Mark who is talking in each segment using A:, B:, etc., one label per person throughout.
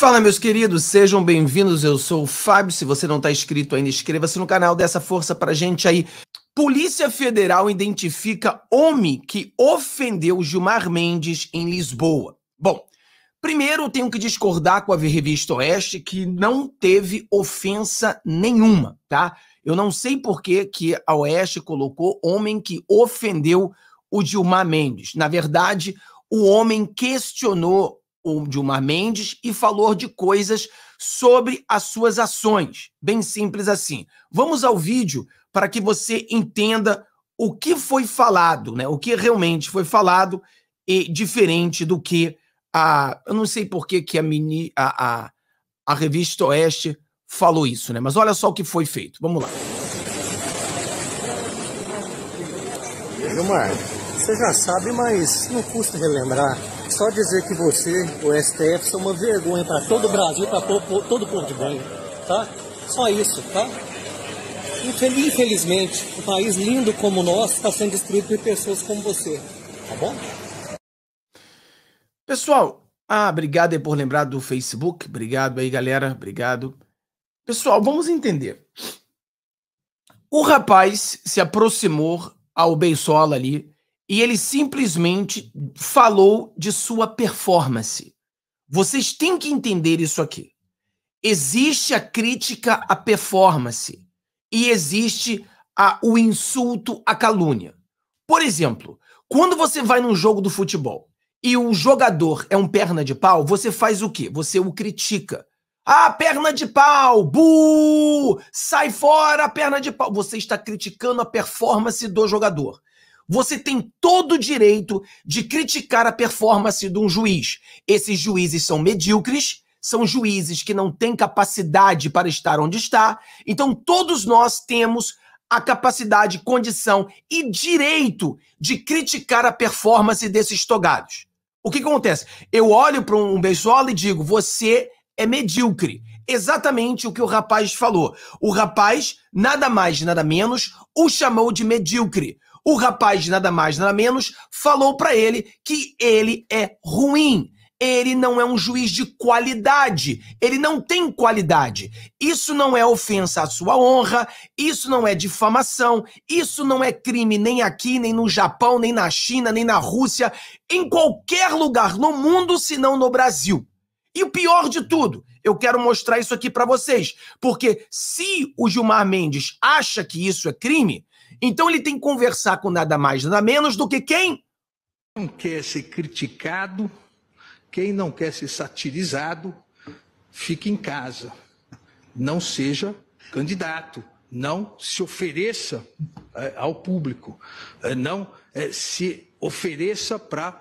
A: Fala, meus queridos, sejam bem-vindos. Eu sou o Fábio. Se você não está inscrito ainda, inscreva-se no canal, Dessa força força pra gente aí. Polícia Federal identifica homem que ofendeu Gilmar Mendes em Lisboa. Bom, primeiro eu tenho que discordar com a revista Oeste que não teve ofensa nenhuma, tá? Eu não sei por que, que a Oeste colocou homem que ofendeu o Gilmar Mendes. Na verdade, o homem questionou Dilma Mendes e falou de coisas sobre as suas ações. Bem simples assim. Vamos ao vídeo para que você entenda o que foi falado, né? O que realmente foi falado e diferente do que a. Eu não sei por que, que a, mini, a, a, a revista Oeste falou isso, né? Mas olha só o que foi feito. Vamos lá. Gilmar, você já sabe, mas não custa relembrar. Só dizer que você, o STF, são uma vergonha para todo o Brasil, para todo o povo de banho, tá? Só isso, tá? Infelizmente, um país lindo como o nosso está sendo destruído por pessoas como você, tá bom? Pessoal, ah, obrigado por lembrar do Facebook, obrigado aí, galera, obrigado. Pessoal, vamos entender. O rapaz se aproximou ao Beisola ali e ele simplesmente falou de sua performance. Vocês têm que entender isso aqui. Existe a crítica à performance e existe a, o insulto à calúnia. Por exemplo, quando você vai num jogo do futebol e o jogador é um perna de pau, você faz o quê? Você o critica. Ah, perna de pau! Bu! Sai fora, perna de pau! Você está criticando a performance do jogador. Você tem todo o direito de criticar a performance de um juiz. Esses juízes são medíocres, são juízes que não têm capacidade para estar onde está. Então, todos nós temos a capacidade, condição e direito de criticar a performance desses togados. O que acontece? Eu olho para um Beisola e digo: você é medíocre. Exatamente o que o rapaz falou. O rapaz, nada mais, nada menos, o chamou de medíocre o rapaz, nada mais, nada menos, falou para ele que ele é ruim. Ele não é um juiz de qualidade. Ele não tem qualidade. Isso não é ofensa à sua honra, isso não é difamação, isso não é crime nem aqui, nem no Japão, nem na China, nem na Rússia, em qualquer lugar no mundo, senão no Brasil. E o pior de tudo, eu quero mostrar isso aqui para vocês, porque se o Gilmar Mendes acha que isso é crime, então ele tem que conversar com nada mais, nada menos do que quem? Não quer ser criticado, quem não quer ser satirizado, fique em casa. Não seja candidato, não se ofereça é, ao público, é, não é, se ofereça para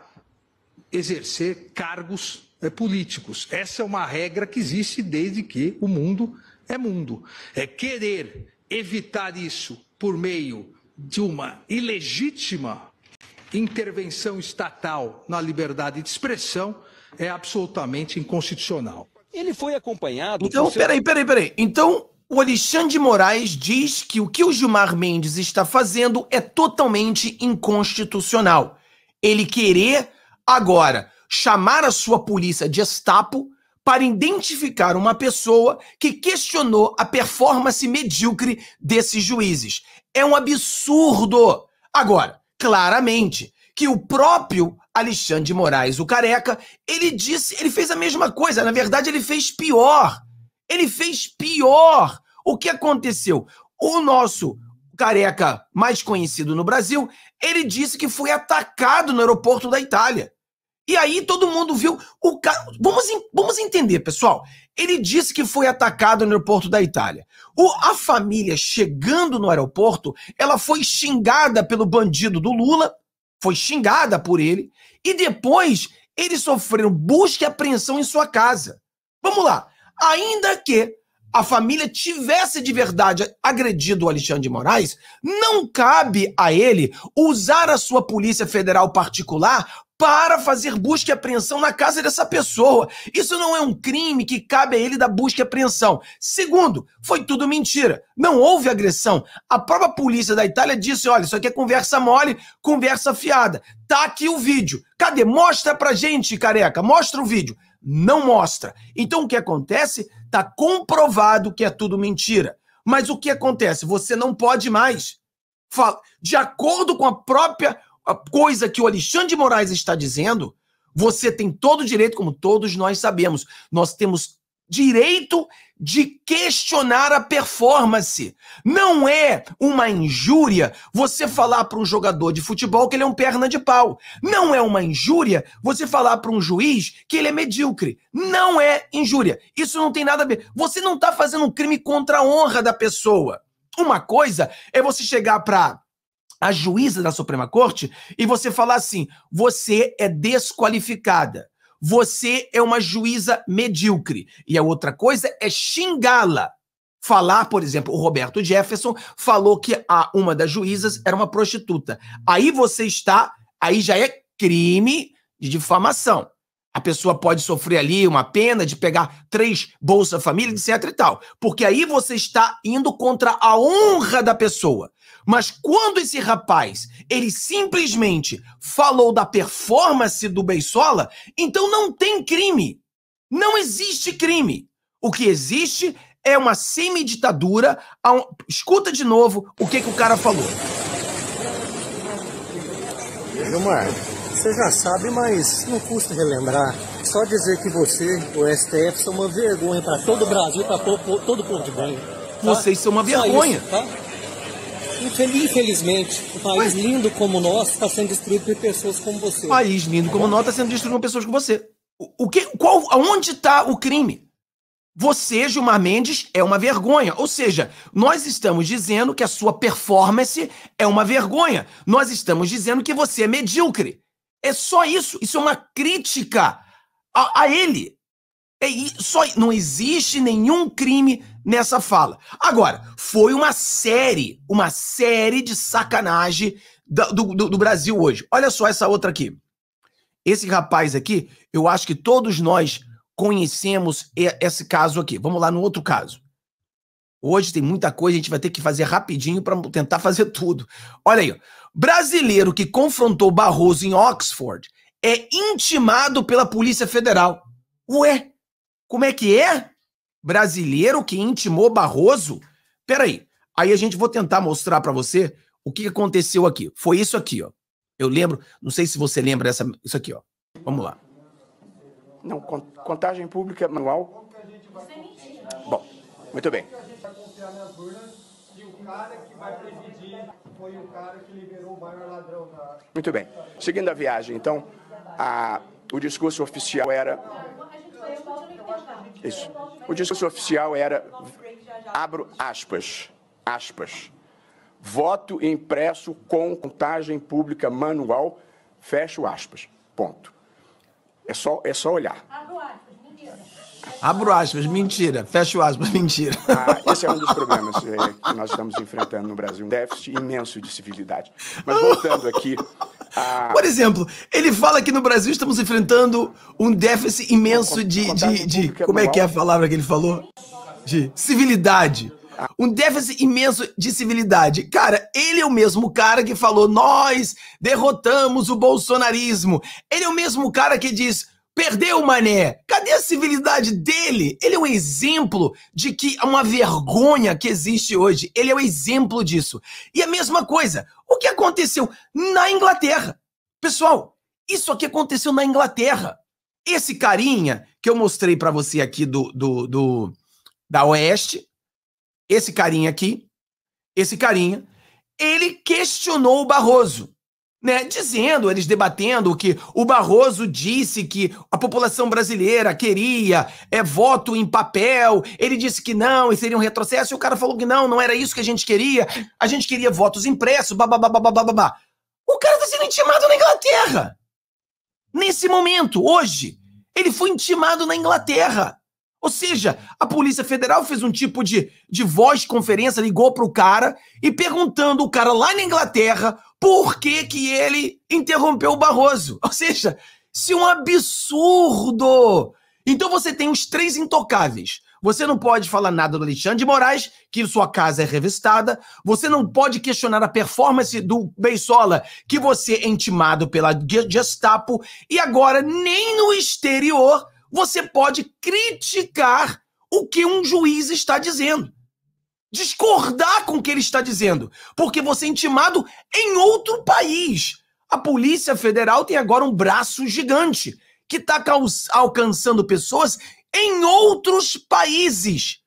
A: exercer cargos é, políticos. Essa é uma regra que existe desde que o mundo é mundo. É querer evitar isso por meio de uma ilegítima intervenção estatal na liberdade de expressão é absolutamente inconstitucional. Ele foi acompanhado. Então, peraí, peraí, peraí. Então, o Alexandre de Moraes diz que o que o Gilmar Mendes está fazendo é totalmente inconstitucional. Ele querer agora chamar a sua polícia de Gestapo para identificar uma pessoa que questionou a performance medíocre desses juízes. É um absurdo! Agora, claramente, que o próprio Alexandre de Moraes, o careca, ele disse, ele fez a mesma coisa, na verdade ele fez pior. Ele fez pior. O que aconteceu? O nosso careca mais conhecido no Brasil, ele disse que foi atacado no aeroporto da Itália. E aí todo mundo viu o cara. Vamos, vamos entender, pessoal. Ele disse que foi atacado no aeroporto da Itália. O, a família chegando no aeroporto, ela foi xingada pelo bandido do Lula, foi xingada por ele, e depois eles sofreram busca e apreensão em sua casa. Vamos lá. Ainda que a família tivesse de verdade agredido o Alexandre de Moraes, não cabe a ele usar a sua Polícia Federal particular para fazer busca e apreensão na casa dessa pessoa. Isso não é um crime que cabe a ele da busca e apreensão. Segundo, foi tudo mentira. Não houve agressão. A própria polícia da Itália disse: olha, isso aqui é conversa mole, conversa fiada. Tá aqui o vídeo. Cadê? Mostra pra gente, careca. Mostra o vídeo. Não mostra. Então o que acontece? Tá comprovado que é tudo mentira. Mas o que acontece? Você não pode mais. Fala, de acordo com a própria a coisa que o Alexandre de Moraes está dizendo, você tem todo o direito, como todos nós sabemos. Nós temos direito de questionar a performance. Não é uma injúria você falar para um jogador de futebol que ele é um perna de pau. Não é uma injúria você falar para um juiz que ele é medíocre. Não é injúria. Isso não tem nada a ver. Você não está fazendo um crime contra a honra da pessoa. Uma coisa é você chegar para a juíza da Suprema Corte e você falar assim: você é desqualificada, você é uma juíza medíocre. E a outra coisa é xingá-la. Falar, por exemplo, o Roberto Jefferson falou que a, uma das juízas era uma prostituta. Aí você está, aí já é crime de difamação a pessoa pode sofrer ali uma pena de pegar três Bolsa Família, uhum. etc e tal. Porque aí você está indo contra a honra da pessoa. Mas quando esse rapaz, ele simplesmente falou da performance do Beisola, então não tem crime. Não existe crime. O que existe é uma semi-ditadura. Um... Escuta de novo o que, que o cara falou. Gilmar, você já sabe, mas não custa relembrar. Só dizer que você, o STF, são uma vergonha para todo o Brasil, para todo o povo de banho. Tá? Vocês são uma vergonha. Isso, tá? Infelizmente, um país mas... lindo como o nosso está sendo destruído por pessoas como você. Um país lindo como o nosso está sendo destruído por pessoas como você. O, o que, qual, onde está o crime? Você, Gilmar Mendes, é uma vergonha. Ou seja, nós estamos dizendo que a sua performance é uma vergonha. Nós estamos dizendo que você é medíocre. É só isso. Isso é uma crítica a, a ele. É, só, não existe nenhum crime nessa fala. Agora, foi uma série, uma série de sacanagem do, do, do Brasil hoje. Olha só essa outra aqui. Esse rapaz aqui, eu acho que todos nós conhecemos esse caso aqui. Vamos lá no outro caso. Hoje tem muita coisa, a gente vai ter que fazer rapidinho para tentar fazer tudo. Olha aí, ó. brasileiro que confrontou Barroso em Oxford é intimado pela Polícia Federal. Ué, como é que é? Brasileiro que intimou Barroso? Peraí, aí a gente vou tentar mostrar para você o que aconteceu aqui. Foi isso aqui, ó. Eu lembro, não sei se você lembra essa isso aqui, ó. Vamos lá. Não, contagem pública é manual. Sem muito bem. Muito bem. Seguindo a viagem, então, a, o discurso oficial era... Isso. O discurso oficial era, abro aspas, aspas, voto impresso com contagem pública manual, fecho aspas, ponto. É só, é só olhar. Abro aspas. Abro aspas, mentira. Fecho aspas, mentira. Ah, esse é um dos problemas é, que nós estamos enfrentando no Brasil. Um déficit imenso de civilidade. Mas voltando aqui. A... Por exemplo, ele fala que no Brasil estamos enfrentando um déficit imenso de. de, de como é que é a palavra que ele falou? De civilidade. Ah. Um déficit imenso de civilidade. Cara, ele é o mesmo cara que falou: nós derrotamos o bolsonarismo. Ele é o mesmo cara que diz Perdeu o Mané. Cadê a civilidade dele? Ele é um exemplo de que é uma vergonha que existe hoje. Ele é um exemplo disso. E a mesma coisa, o que aconteceu na Inglaterra? Pessoal, isso aqui aconteceu na Inglaterra. Esse carinha que eu mostrei para você aqui do, do, do da Oeste, esse carinha aqui, esse carinha, ele questionou o Barroso né, dizendo, eles debatendo que o Barroso disse que a população brasileira queria é, voto em papel, ele disse que não, e seria um retrocesso, e o cara falou que não, não era isso que a gente queria, a gente queria votos impressos, babá. O cara está sendo intimado na Inglaterra. Nesse momento, hoje, ele foi intimado na Inglaterra. Ou seja, a Polícia Federal fez um tipo de, de voz conferência, ligou para o cara e perguntando o cara lá na Inglaterra por que, que ele interrompeu o Barroso. Ou seja, se é um absurdo! Então você tem os três intocáveis. Você não pode falar nada do Alexandre de Moraes, que sua casa é revistada. Você não pode questionar a performance do Beisola, que você é intimado pela Gestapo. E agora, nem no exterior, você pode criticar o que um juiz está dizendo. Discordar com o que ele está dizendo, porque você é intimado em outro país. A Polícia Federal tem agora um braço gigante que está alcançando pessoas em outros países.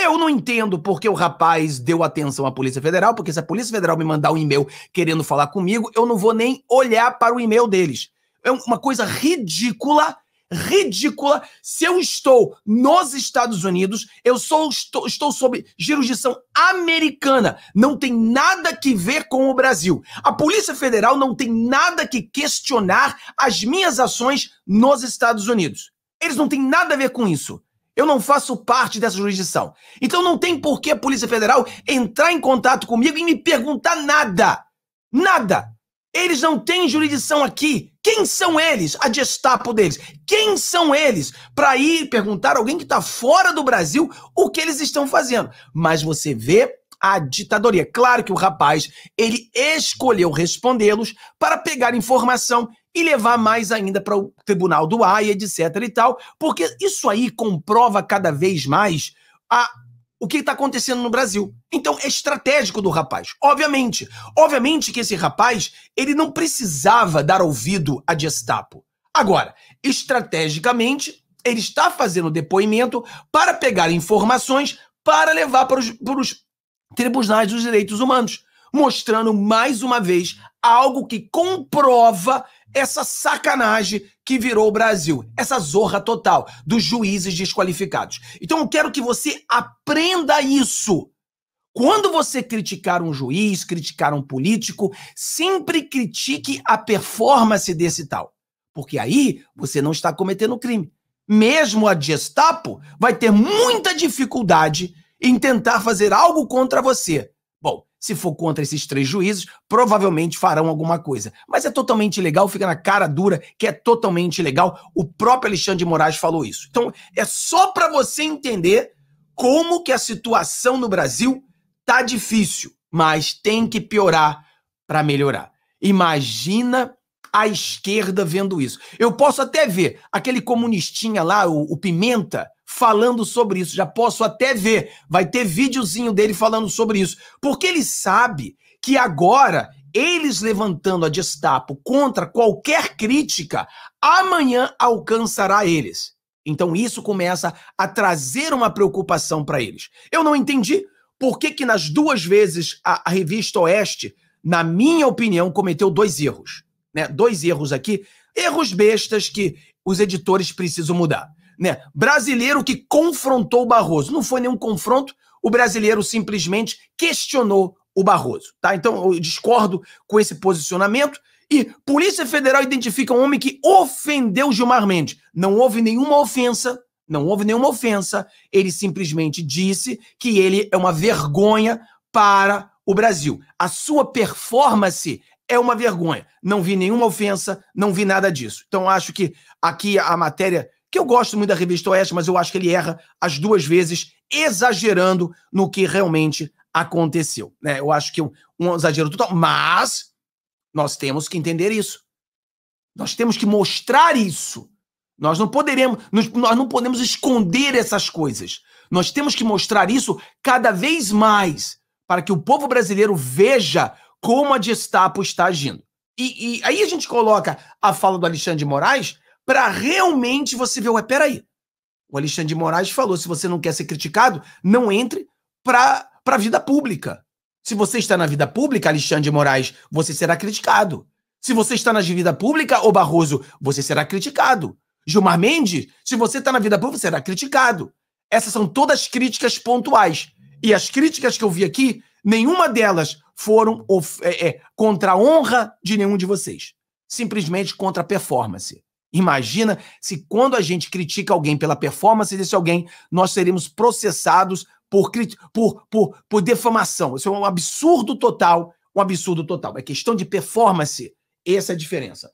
A: Eu não entendo porque o rapaz deu atenção à Polícia Federal, porque se a Polícia Federal me mandar um e-mail querendo falar comigo, eu não vou nem olhar para o e-mail deles. É uma coisa ridícula ridícula. Se eu estou nos Estados Unidos, eu sou, estou, estou sob jurisdição americana. Não tem nada que ver com o Brasil. A Polícia Federal não tem nada que questionar as minhas ações nos Estados Unidos. Eles não têm nada a ver com isso. Eu não faço parte dessa jurisdição. Então não tem por que a Polícia Federal entrar em contato comigo e me perguntar nada. Nada. Eles não têm jurisdição aqui. Quem são eles? A Gestapo deles. Quem são eles para ir perguntar a alguém que está fora do Brasil o que eles estão fazendo? Mas você vê a ditadoria. Claro que o rapaz ele escolheu respondê-los para pegar informação e levar mais ainda para o tribunal do AI, etc e tal, porque isso aí comprova cada vez mais a o que está acontecendo no Brasil. Então é estratégico do rapaz, obviamente. Obviamente que esse rapaz ele não precisava dar ouvido a Gestapo. Agora, estrategicamente, ele está fazendo depoimento para pegar informações para levar para os, para os tribunais dos direitos humanos, mostrando mais uma vez algo que comprova essa sacanagem que virou o Brasil, essa zorra total dos juízes desqualificados. Então eu quero que você aprenda isso. Quando você criticar um juiz, criticar um político, sempre critique a performance desse tal, porque aí você não está cometendo crime. Mesmo a Gestapo vai ter muita dificuldade em tentar fazer algo contra você, se for contra esses três juízes, provavelmente farão alguma coisa. Mas é totalmente legal, fica na cara dura que é totalmente legal. O próprio Alexandre de Moraes falou isso. Então, é só para você entender como que a situação no Brasil tá difícil, mas tem que piorar para melhorar. Imagina a esquerda vendo isso. Eu posso até ver aquele comunistinha lá, o, o Pimenta, falando sobre isso. Já posso até ver, vai ter videozinho dele falando sobre isso. Porque ele sabe que agora eles levantando a destapo contra qualquer crítica, amanhã alcançará eles. Então isso começa a trazer uma preocupação para eles. Eu não entendi por que, que nas duas vezes a, a revista Oeste, na minha opinião, cometeu dois erros. Né? Dois erros aqui, erros bestas que os editores precisam mudar né? Brasileiro que confrontou o Barroso. Não foi nenhum confronto, o brasileiro simplesmente questionou o Barroso, tá? Então eu discordo com esse posicionamento. E Polícia Federal identifica um homem que ofendeu Gilmar Mendes. Não houve nenhuma ofensa, não houve nenhuma ofensa. Ele simplesmente disse que ele é uma vergonha para o Brasil. A sua performance é uma vergonha. Não vi nenhuma ofensa, não vi nada disso. Então acho que aqui a matéria que eu gosto muito da revista Oeste, mas eu acho que ele erra as duas vezes, exagerando no que realmente aconteceu. Né? Eu acho que é um, um exagero total, mas nós temos que entender isso. Nós temos que mostrar isso. Nós não poderemos, nós não podemos esconder essas coisas. Nós temos que mostrar isso cada vez mais para que o povo brasileiro veja como a Gestapo está agindo. E, e aí a gente coloca a fala do Alexandre de Moraes para realmente você ver, ué, peraí. O Alexandre de Moraes falou: se você não quer ser criticado, não entre para a vida pública. Se você está na vida pública, Alexandre de Moraes, você será criticado. Se você está na vida pública, ô Barroso, você será criticado. Gilmar Mendes, se você está na vida pública, será criticado. Essas são todas críticas pontuais. E as críticas que eu vi aqui, nenhuma delas foram é, é, contra a honra de nenhum de vocês. Simplesmente contra a performance. Imagina se quando a gente critica alguém pela performance desse alguém, nós seremos processados por, por, por, por defamação. Isso é um absurdo total, um absurdo total. É questão de performance, essa é a diferença.